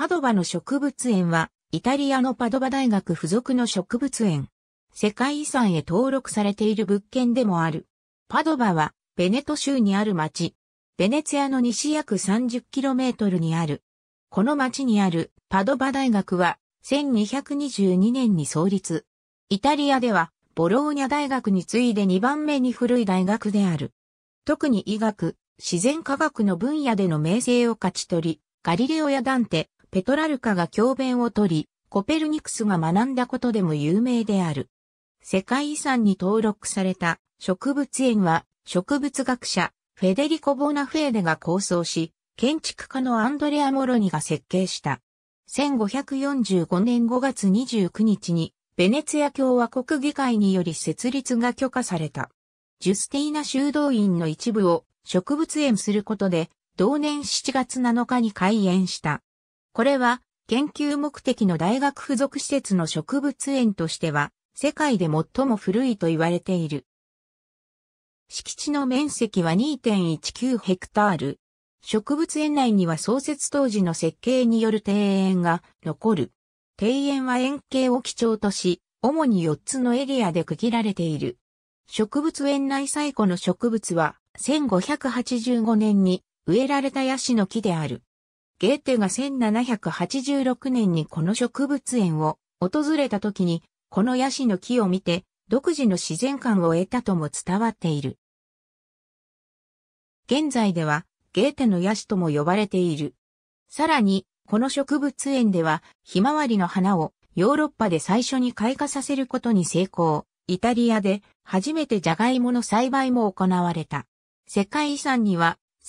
パドバの植物園は、イタリアのパドバ大学附属の植物園。世界遺産へ登録されている物件でもある。パドバは、ベネト州にある町。ベネツィアの西約 30km にある。この町にあるパドバ大学は、1222年に創立。イタリアでは、ボローニャ大学に次いで2番目に古い大学である。特に医学、自然科学の分野での名声を勝ち取り、ガリレオやダンテ、ペトラルカが教鞭をとり、コペルニクスが学んだことでも有名である。世界遺産に登録された植物園は植物学者フェデリコ・ボナフェーデが構想し、建築家のアンドレア・モロニが設計した。1545年5月29日にベネツィア共和国議会により設立が許可された。ジュスティーナ修道院の一部を植物園することで同年7月7日に開園した。これは研究目的の大学付属施設の植物園としては世界で最も古いと言われている。敷地の面積は2.19ヘクタール。植物園内には創設当時の設計による庭園が残る。庭園は円形を基調とし、主に4つのエリアで区切られている。植物園内最古の植物は1585年に植えられたヤシの木である。ゲーテが1786年にこの植物園を訪れた時に、このヤシの木を見て、独自の自然観を得たとも伝わっている。現在では、ゲーテのヤシとも呼ばれている。さらに、この植物園では、ひまわりの花をヨーロッパで最初に開花させることに成功。イタリアで初めてジャガイモの栽培も行われた。世界遺産には